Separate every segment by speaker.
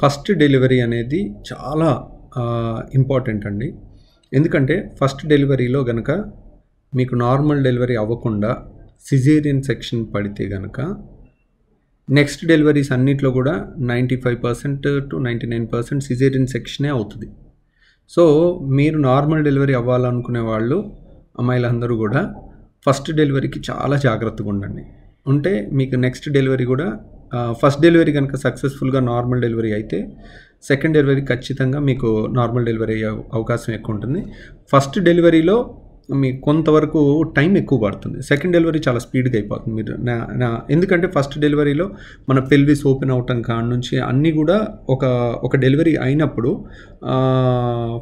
Speaker 1: first delivery అనేది చాలా important అండి ఎందుకంటే ఫస్ట్ డెలివరీలో గనక మీకు నార్మల్ డెలివరీ అవ్వకుండా సిజేరియన్ సెక్షన్ పడితే గనక నెక్స్ట్ డెలివరీస్ అన్నిట్లో కూడా ninety five percent to ninety nine percent caesarean సెక్షనే అవుతుంది సో మీరు నార్మల్ డెలివరీ అవ్వాలనుకునే వాళ్ళు అమ్మాయిలందరూ కూడా ఫస్ట్ డెలివరీకి చాలా జాగ్రత్తగా ఉండండి ఉంటే మీకు నెక్స్ట్ డెలివరీ కూడా ఫస్ట్ డెలివరీ కనుక సక్సెస్ఫుల్గా నార్మల్ డెలివరీ అయితే సెకండ్ డెలివరీ ఖచ్చితంగా మీకు నార్మల్ డెలివరీ అయ్యే అవకాశం ఎక్కువ ఉంటుంది ఫస్ట్ డెలివరీలో మీకు కొంతవరకు టైం ఎక్కువ పడుతుంది సెకండ్ డెలివరీ చాలా స్పీడ్గా అయిపోతుంది మీరు నా నా ఎందుకంటే ఫస్ట్ డెలివరీలో మన పెల్విస్ ఓపెన్ అవటం కాడ నుంచి అన్నీ కూడా ఒక ఒక డెలివరీ అయినప్పుడు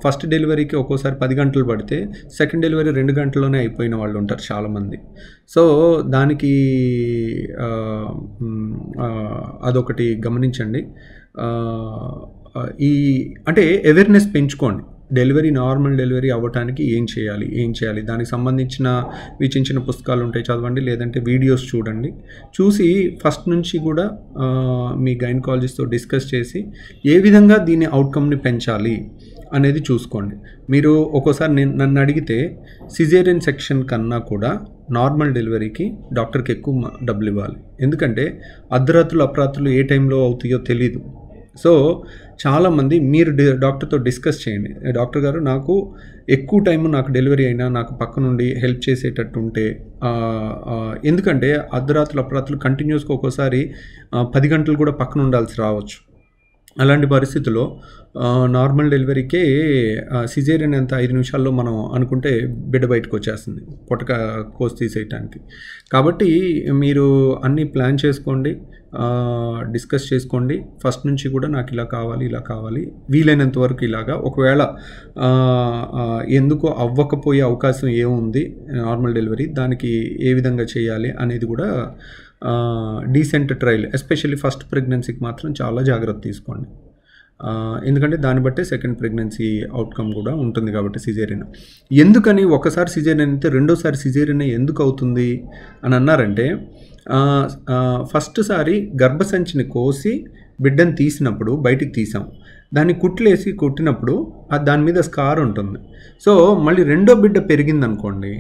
Speaker 1: ఫస్ట్ డెలివరీకి ఒక్కోసారి పది గంటలు పడితే సెకండ్ డెలివరీ రెండు గంటల్లోనే అయిపోయిన వాళ్ళు ఉంటారు చాలామంది సో దానికి అదొకటి గమనించండి ఈ అంటే అవేర్నెస్ పెంచుకోండి డెలివరీ నార్మల్ డెలివరీ అవ్వటానికి ఏం చేయాలి ఏం చేయాలి దానికి సంబంధించిన వీచించిన పుస్తకాలు ఉంటాయి చదవండి లేదంటే వీడియోస్ చూడండి చూసి ఫస్ట్ నుంచి కూడా మీ గైనకాలజిస్ట్తో డిస్కస్ చేసి ఏ విధంగా దీని అవుట్కమ్ని పెంచాలి అనేది చూసుకోండి మీరు ఒక్కోసారి నేను నన్ను అడిగితే సిజేరియన్ సెక్షన్ కన్నా కూడా నార్మల్ డెలివరీకి డాక్టర్కి ఎక్కువ డబ్బులు ఇవ్వాలి ఎందుకంటే అర్ధరాత్రులు అప్రాత్రులు ఏ టైంలో అవుతాయో తెలీదు సో చాలామంది మీరు డి డాక్టర్తో డిస్కస్ చేయండి డాక్టర్ గారు నాకు ఎక్కువ టైం నాకు డెలివరీ అయినా నాకు పక్క నుండి హెల్ప్ చేసేటట్టు ఉంటే ఎందుకంటే అర్ధరాత్రులు అప్పరాత్రులు కంటిన్యూస్గా ఒక్కోసారి పది గంటలు కూడా పక్కన ఉండాల్సి రావచ్చు అలాంటి పరిస్థితుల్లో నార్మల్ డెలివరీకే సిజేరియన్ అంత ఐదు నిమిషాల్లో మనం అనుకుంటే బిడ్డ బయటకు వచ్చేస్తుంది పొట్టక కోసి తీసేయటానికి కాబట్టి మీరు అన్నీ ప్లాన్ చేసుకోండి డిస్కస్ చేసుకోండి ఫస్ట్ నుంచి కూడా నాకు ఇలా కావాలి ఇలా కావాలి వీలైనంత వరకు ఇలాగా ఒకవేళ ఎందుకు అవ్వకపోయే అవకాశం ఏముంది నార్మల్ డెలివరీ దానికి ఏ విధంగా చేయాలి అనేది కూడా డీసెంట్ ట్రయల్ ఎస్పెషల్లీ ఫస్ట్ ప్రెగ్నెన్సీకి మాత్రం చాలా జాగ్రత్త తీసుకోండి ఎందుకంటే దాన్ని బట్టే సెకండ్ ప్రెగ్నెన్సీ అవుట్కమ్ కూడా ఉంటుంది కాబట్టి సిజేరియన్ ఎందుకని ఒకసారి సిజేరియన్ అయితే రెండోసారి సిజేరియన్ ఎందుకు అవుతుంది అని అన్నారంటే ఫస్ట్ సారి గర్భసంచిని కోసి బిడ్డను తీసినప్పుడు బయటికి తీసాం దాన్ని కుట్లేసి కుట్టినప్పుడు దాని మీద స్కార్ ఉంటుంది సో మళ్ళీ రెండో బిడ్డ పెరిగిందనుకోండి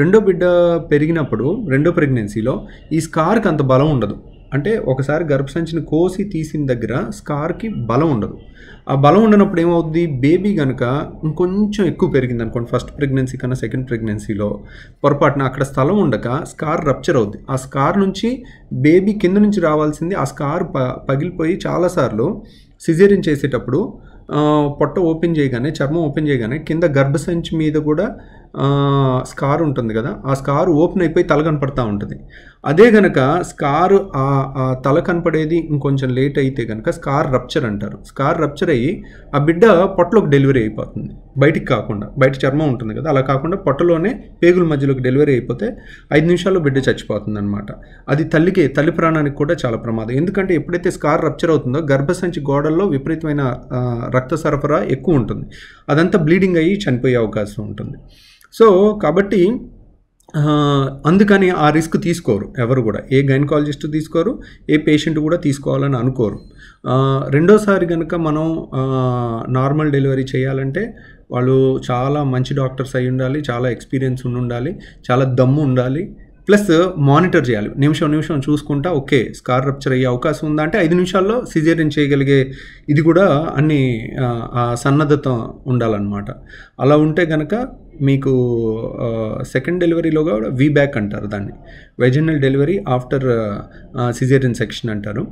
Speaker 1: రెండో బిడ్డ పెరిగినప్పుడు రెండో ప్రెగ్నెన్సీలో ఈ స్కార్కి అంత బలం ఉండదు అంటే ఒకసారి గర్భసంచిని కోసి తీసిన దగ్గర స్కార్కి బలం ఉండదు ఆ బలం ఉండనప్పుడు ఏమవుద్ది బేబీ కనుక ఇంకొంచెం ఎక్కువ పెరిగింది అనుకోండి ఫస్ట్ ప్రెగ్నెన్సీ కన్నా సెకండ్ ప్రెగ్నెన్సీలో పొరపాటున అక్కడ స్థలం ఉండక స్కార్ రప్చర్ అవుద్ది ఆ స్కార్ నుంచి బేబీ కింద నుంచి రావాల్సింది ఆ స్కార్ ప పగిలిపోయి చాలాసార్లు సిజేరియన్ చేసేటప్పుడు పొట్ట ఓపెన్ చేయగానే చర్మం ఓపెన్ చేయగానే కింద గర్భసంచి మీద కూడా స్కార్ ఉంటుంది కదా ఆ స్కార్ ఓపెన్ అయిపోయి తల కనపడతా ఉంటుంది అదే గనక స్కార్ ఆ తల కనపడేది ఇంకొంచెం లేట్ అయితే కనుక స్కార్ రప్చర్ అంటారు స్కార్ రప్చర్ అయ్యి ఆ బిడ్డ పొట్టలోకి డెలివరీ అయిపోతుంది బయటికి కాకుండా బయట చర్మం ఉంటుంది కదా అలా కాకుండా పొట్టలోనే పేగుల మధ్యలోకి డెలివరీ అయిపోతే ఐదు నిమిషాల్లో బిడ్డ చచ్చిపోతుంది అనమాట అది తల్లికి తల్లి ప్రాణానికి కూడా చాలా ప్రమాదం ఎందుకంటే ఎప్పుడైతే స్కార్ రప్చర్ అవుతుందో గర్భసంచి గోడల్లో విపరీతమైన రక్త సరఫరా ఎక్కువ ఉంటుంది అదంతా బ్లీడింగ్ అయ్యి చనిపోయే అవకాశం ఉంటుంది సో కాబట్టి అందుకని ఆ రిస్క్ తీసుకోరు ఎవరు కూడా ఏ గైనకాలజిస్ట్ తీసుకోరు ఏ పేషెంట్ కూడా తీసుకోవాలని అనుకోరు రెండోసారి కనుక మనం నార్మల్ డెలివరీ చేయాలంటే వాళ్ళు చాలా మంచి డాక్టర్స్ అయి ఉండాలి చాలా ఎక్స్పీరియన్స్ ఉండి ఉండాలి చాలా దమ్ము ఉండాలి ప్లస్ మానిటర్ చేయాలి నిమిషం నిమిషం చూసుకుంటా ఓకే స్కార్ రప్చర్ అయ్యే అవకాశం ఉందా అంటే ఐదు నిమిషాల్లో సిజేరియన్ చేయగలిగే ఇది కూడా అన్ని ఆ సన్నద్ధత ఉండాలన్నమాట అలా ఉంటే కనుక మీకు సెకండ్ డెలివరీలో కూడా వీ బ్యాక్ అంటారు దాన్ని vaginal delivery after caesarean section అంటారు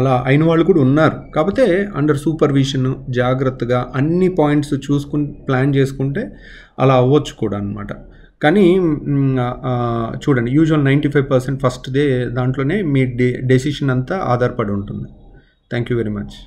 Speaker 1: అలా అయిన వాళ్ళు కూడా ఉన్నారు కాకపోతే అండర్ సూపర్విషన్ జాగ్రత్తగా అన్ని పాయింట్స్ చూసుకుని ప్లాన్ చేసుకుంటే అలా అవ్వచ్చు కూడా అనమాట కానీ చూడండి usual ninety five percent first day దాంట్లోనే మీ డెసిషన్ అంతా ఆధారపడి ఉంటుంది థ్యాంక్ యూ వెరీ మచ్